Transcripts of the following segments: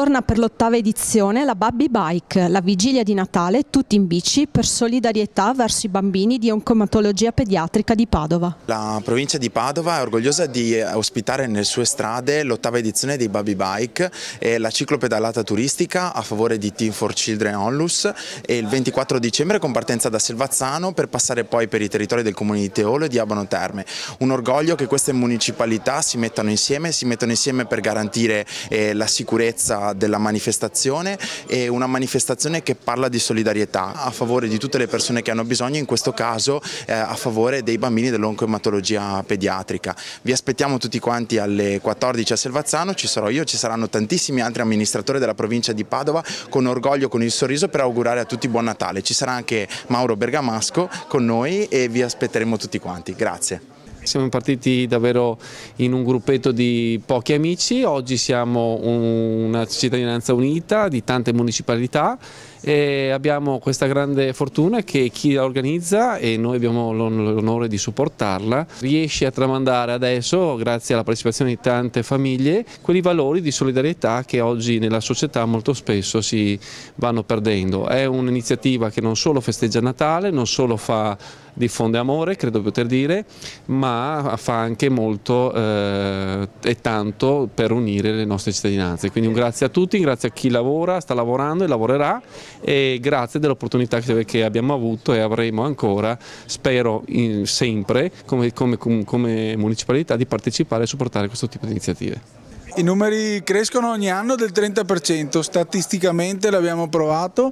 Torna per l'ottava edizione la Babby Bike, la vigilia di Natale tutti in bici per solidarietà verso i bambini di oncomatologia pediatrica di Padova. La provincia di Padova è orgogliosa di eh, ospitare nelle sue strade l'ottava edizione dei Babby Bike e la ciclopedalata turistica a favore di Team for Children Onlus e il 24 dicembre con partenza da Selvazzano per passare poi per i territori del comune di Teolo e di Abano Terme. Un orgoglio che queste municipalità si mettano insieme, si mettono insieme per garantire eh, la sicurezza della, manifestazione e una manifestazione che parla di solidarietà a favore di tutte le persone che hanno bisogno, in questo caso eh, a favore dei bambini dell'oncoematologia pediatrica. Vi aspettiamo tutti quanti alle 14 a Selvazzano, ci sarò io, ci saranno tantissimi altri amministratori della provincia di Padova con orgoglio, con il sorriso per augurare a tutti buon Natale. Ci sarà anche Mauro Bergamasco con noi e vi aspetteremo tutti quanti. Grazie. Siamo partiti davvero in un gruppetto di pochi amici, oggi siamo una cittadinanza unita di tante municipalità e abbiamo questa grande fortuna che chi la organizza e noi abbiamo l'onore di supportarla riesce a tramandare adesso, grazie alla partecipazione di tante famiglie, quei valori di solidarietà che oggi nella società molto spesso si vanno perdendo. È un'iniziativa che non solo festeggia Natale, non solo fa diffonde amore, credo poter dire, ma fa anche molto eh, e tanto per unire le nostre cittadinanze. Quindi un grazie a tutti, grazie a chi lavora, sta lavorando e lavorerà e grazie dell'opportunità che abbiamo avuto e avremo ancora, spero in, sempre, come, come, come municipalità di partecipare e supportare questo tipo di iniziative. I numeri crescono ogni anno del 30%, statisticamente l'abbiamo provato,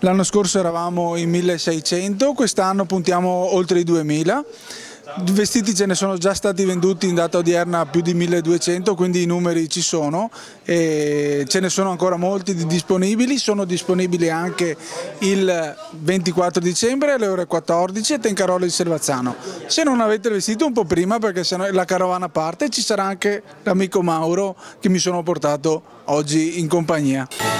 l'anno scorso eravamo in 1600, quest'anno puntiamo oltre i 2000. Vestiti ce ne sono già stati venduti in data odierna più di 1200, quindi i numeri ci sono e ce ne sono ancora molti disponibili, sono disponibili anche il 24 dicembre alle ore 14 a Tencarolo di Servazzano. Se non avete il vestito un po' prima perché sennò la carovana parte ci sarà anche l'amico Mauro che mi sono portato oggi in compagnia.